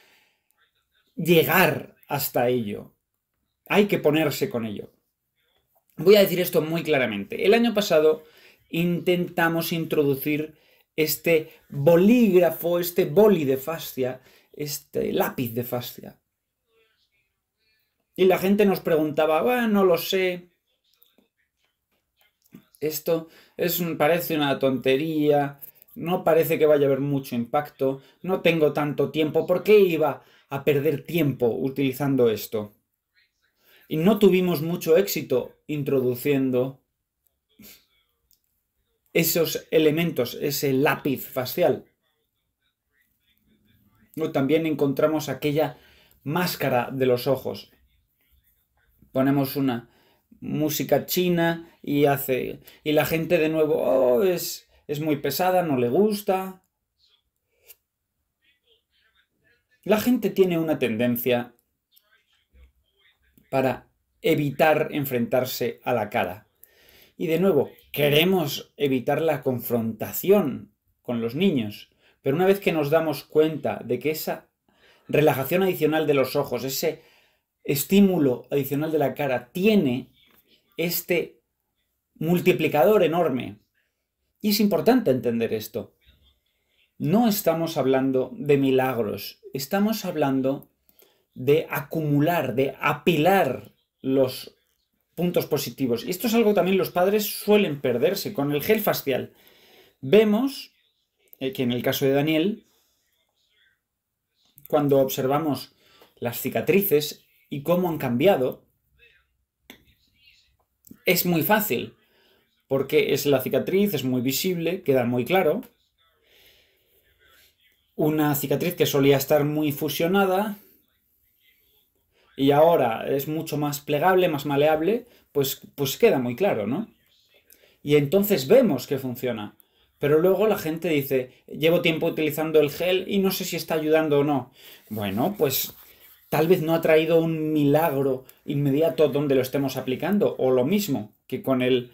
llegar hasta ello. Hay que ponerse con ello. Voy a decir esto muy claramente. El año pasado intentamos introducir este bolígrafo, este boli de fascia, este lápiz de fascia. Y la gente nos preguntaba, bueno, no lo sé, esto es parece una tontería, no parece que vaya a haber mucho impacto, no tengo tanto tiempo, ¿por qué iba a perder tiempo utilizando esto? Y no tuvimos mucho éxito introduciendo esos elementos, ese lápiz facial. también encontramos aquella máscara de los ojos. Ponemos una música china y hace. Y la gente de nuevo, oh, es, es muy pesada, no le gusta. La gente tiene una tendencia para evitar enfrentarse a la cara. Y de nuevo, queremos evitar la confrontación con los niños, pero una vez que nos damos cuenta de que esa relajación adicional de los ojos, ese estímulo adicional de la cara tiene este multiplicador enorme. Y es importante entender esto. No estamos hablando de milagros, estamos hablando de acumular, de apilar los puntos positivos. Y esto es algo también los padres suelen perderse con el gel facial. Vemos eh, que en el caso de Daniel, cuando observamos las cicatrices y cómo han cambiado, es muy fácil, porque es la cicatriz, es muy visible, queda muy claro. Una cicatriz que solía estar muy fusionada y ahora es mucho más plegable, más maleable, pues, pues queda muy claro, ¿no? Y entonces vemos que funciona. Pero luego la gente dice, llevo tiempo utilizando el gel y no sé si está ayudando o no. Bueno, pues tal vez no ha traído un milagro inmediato donde lo estemos aplicando, o lo mismo que con el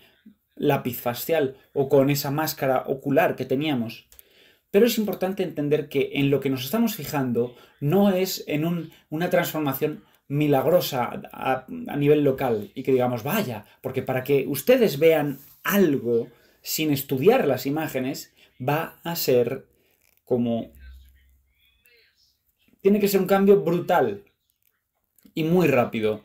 lápiz facial o con esa máscara ocular que teníamos. Pero es importante entender que en lo que nos estamos fijando no es en una transformación milagrosa a, nivel local y que digamos, vaya, porque para que ustedes vean algo sin estudiar las imágenes, va a ser como... Tiene que ser un cambio brutal y muy rápido,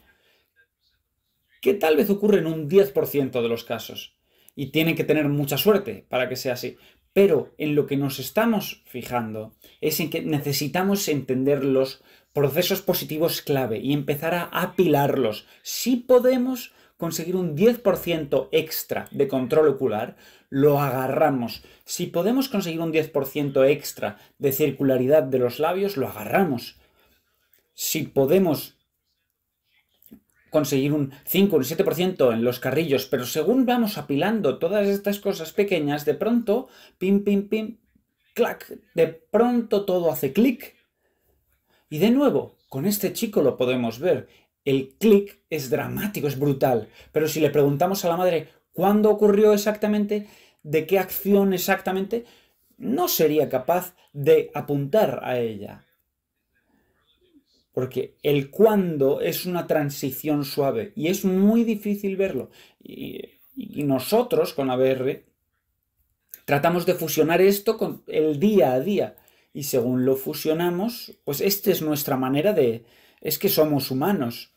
que tal vez ocurre en un 10% de los casos. Y tienen que tener mucha suerte para que sea así. Pero en lo que nos estamos fijando es en que necesitamos entender los procesos positivos clave y empezar a apilarlos. Si podemos conseguir un 10% extra de control ocular, lo agarramos. Si podemos conseguir un 10% extra de circularidad de los labios, lo agarramos. Si podemos conseguir un 5, un 7% en los carrillos, pero según vamos apilando todas estas cosas pequeñas, de pronto, pim, pim, pim, clac, de pronto todo hace clic. Y de nuevo, con este chico lo podemos ver. El clic es dramático, es brutal. Pero si le preguntamos a la madre cuándo ocurrió exactamente, de qué acción exactamente, no sería capaz de apuntar a ella. Porque el cuándo es una transición suave y es muy difícil verlo. Y, nosotros con ABR tratamos de fusionar esto con el día a día. Y según lo fusionamos, pues esta es nuestra manera de... es que somos humanos.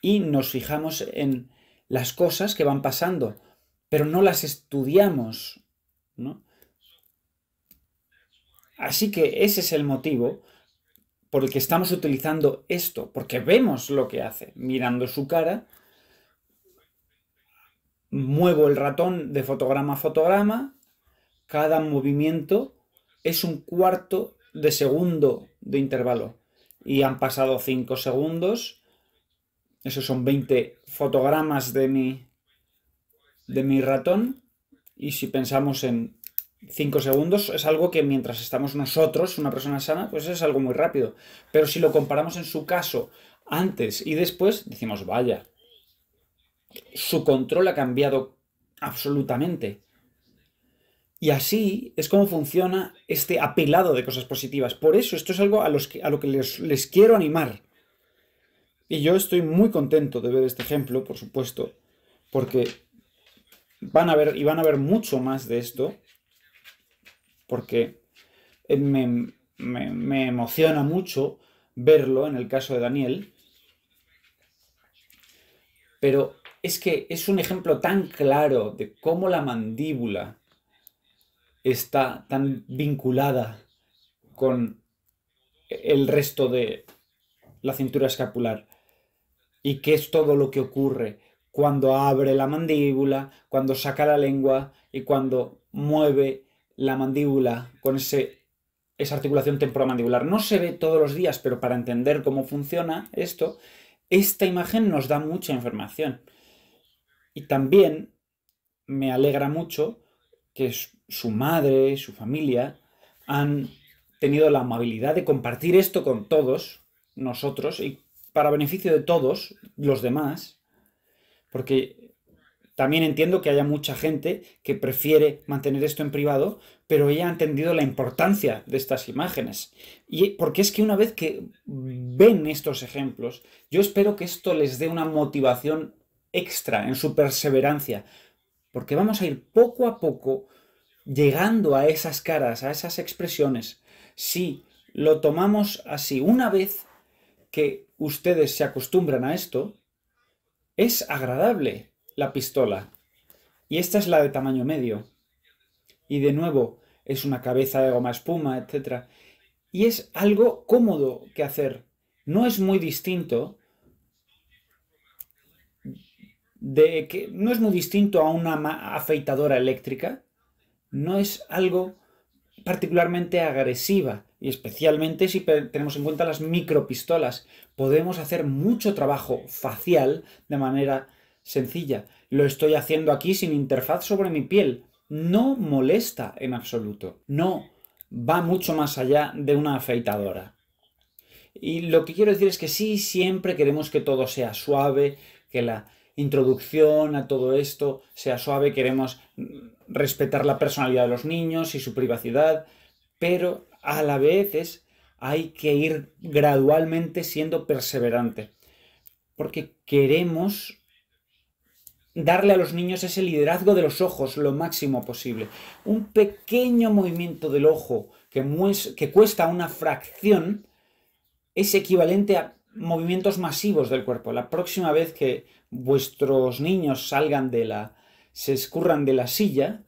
Y nos fijamos en las cosas que van pasando, pero no las estudiamos. ¿no? Así que ese es el motivo por el que estamos utilizando esto, porque vemos lo que hace. Mirando su cara, muevo el ratón de fotograma a fotograma, cada movimiento es un cuarto de segundo de intervalo. Y han pasado 5 segundos, esos son 20 fotogramas de mi, de mi ratón, y si pensamos en 5 segundos es algo que mientras estamos nosotros, una persona sana, pues es algo muy rápido. Pero si lo comparamos en su caso antes y después, decimos, vaya, su control ha cambiado absolutamente. Y así es como funciona este apilado de cosas positivas. Por eso esto es algo a, lo que les, les quiero animar. Y yo estoy muy contento de ver este ejemplo, por supuesto, porque van a ver y van a ver mucho más de esto porque eh, me, me, me emociona mucho verlo en el caso de Daniel, pero es que es un ejemplo tan claro de cómo la mandíbula está tan vinculada con el resto de la cintura escapular y qué es todo lo que ocurre cuando abre la mandíbula, cuando saca la lengua y cuando mueve la mandíbula, con ese, esa articulación temporomandibular. No se ve todos los días, pero para entender cómo funciona esto, esta imagen nos da mucha información. Y también me alegra mucho que su madre, su familia, han tenido la amabilidad de compartir esto con todos nosotros y para beneficio de todos los demás, porque también entiendo que haya mucha gente que prefiere mantener esto en privado, pero ella ha entendido la importancia de estas imágenes. Y porque es que una vez que ven estos ejemplos, yo espero que esto les dé una motivación extra en su perseverancia, porque vamos a ir poco a poco llegando a esas caras, a esas expresiones, si lo tomamos así. Una vez que ustedes se acostumbran a esto, es agradable la pistola. Y esta es la de tamaño medio. Y de nuevo, es una cabeza de goma espuma, etc. Y es algo cómodo que hacer. No es muy distinto de que no es muy distinto a una afeitadora eléctrica. No es algo particularmente agresiva y especialmente si tenemos en cuenta las micropistolas. Podemos hacer mucho trabajo facial de manera sencilla. Lo estoy haciendo aquí sin interfaz sobre mi piel. No molesta en absoluto. No va mucho más allá de una afeitadora. Y lo que quiero decir es que sí, siempre queremos que todo sea suave, que la introducción a todo esto sea suave, queremos respetar la personalidad de los niños y su privacidad, pero a la vez hay que ir gradualmente siendo perseverante, porque queremos darle a los niños ese liderazgo de los ojos lo máximo posible. Un pequeño movimiento del ojo que, cuesta una fracción es equivalente a movimientos masivos del cuerpo. La próxima vez que vuestros niños salgan de la... se escurran de la silla,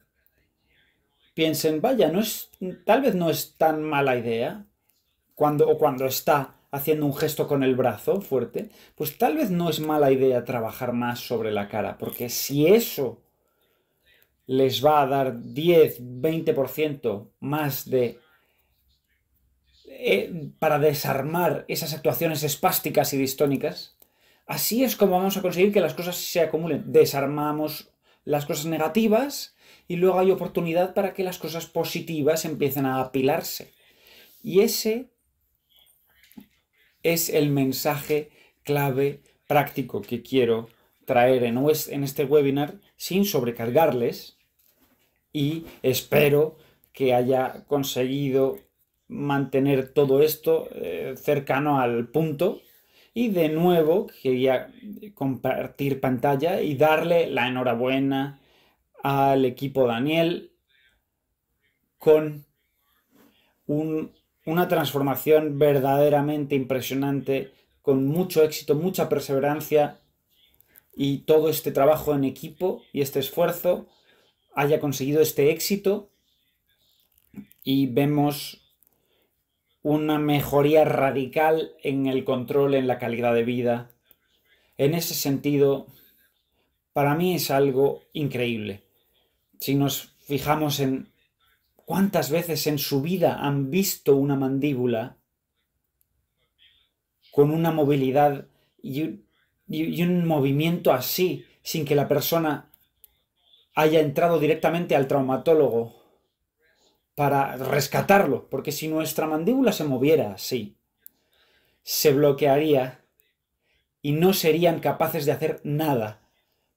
piensen, vaya, tal vez no es tan mala idea, cuando, o cuando está haciendo un gesto con el brazo fuerte, pues tal vez no es mala idea trabajar más sobre la cara, porque si eso les va a dar 10, 20% más de... Eh, para desarmar esas actuaciones espásticas y distónicas, así es como vamos a conseguir que las cosas se acumulen. Desarmamos las cosas negativas y luego hay oportunidad para que las cosas positivas empiecen a apilarse. Y ese es el mensaje clave práctico que quiero traer en este webinar sin sobrecargarles y espero que haya conseguido mantener todo esto eh, cercano al punto y de nuevo quería compartir pantalla y darle la enhorabuena al equipo Daniel con un una transformación verdaderamente impresionante, con mucho éxito, mucha perseverancia y todo este trabajo en equipo y este esfuerzo haya conseguido este éxito y vemos una mejoría radical en el control, en la calidad de vida. En ese sentido, para mí es algo increíble. Si nos fijamos en ¿Cuántas veces en su vida han visto una mandíbula con una movilidad y, un movimiento así, sin que la persona haya entrado directamente al traumatólogo para rescatarlo? Porque si nuestra mandíbula se moviera así, se bloquearía y no serían capaces de hacer nada.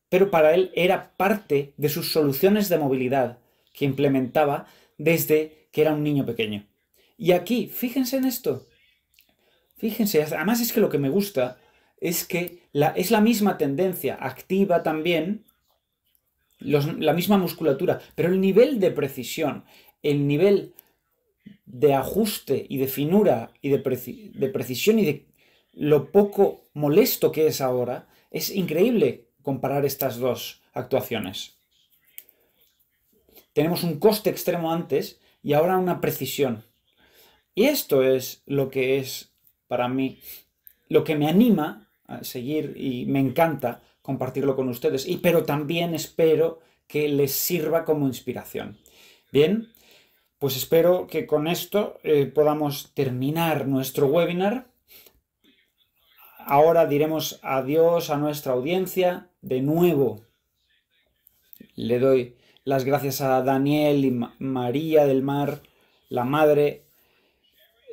Pero para él era parte de sus soluciones de movilidad que implementaba desde que era un niño pequeño. Y aquí, fíjense en esto. Fíjense, además es que lo que me gusta es que es la misma tendencia, activa también, la misma musculatura, pero el nivel de precisión, el nivel de ajuste y de finura y de, de, precisión y de lo poco molesto que es ahora, es increíble comparar estas dos actuaciones tenemos un coste extremo antes y ahora una precisión. Y esto es lo que es para mí, lo que me anima a seguir y me encanta compartirlo con ustedes, y, pero también espero que les sirva como inspiración. Bien, pues espero que con esto eh, podamos terminar nuestro webinar. Ahora diremos adiós a nuestra audiencia. De nuevo, le doy las gracias a Daniel y María del Mar, la madre.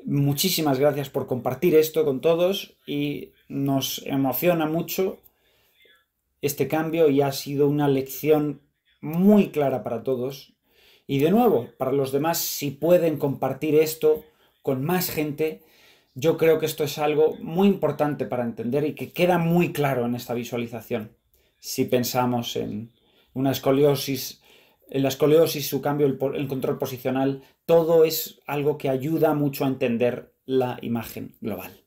Muchísimas gracias por compartir esto con todos y nos emociona mucho este cambio y ha sido una lección muy clara para todos. Y de nuevo, para los demás, si pueden compartir esto con más gente, yo creo que esto es algo muy importante para entender y que queda muy claro en esta visualización. Si pensamos en una escoliosis la escoliosis, su cambio, el, el control posicional, todo es algo que ayuda mucho a entender la imagen global.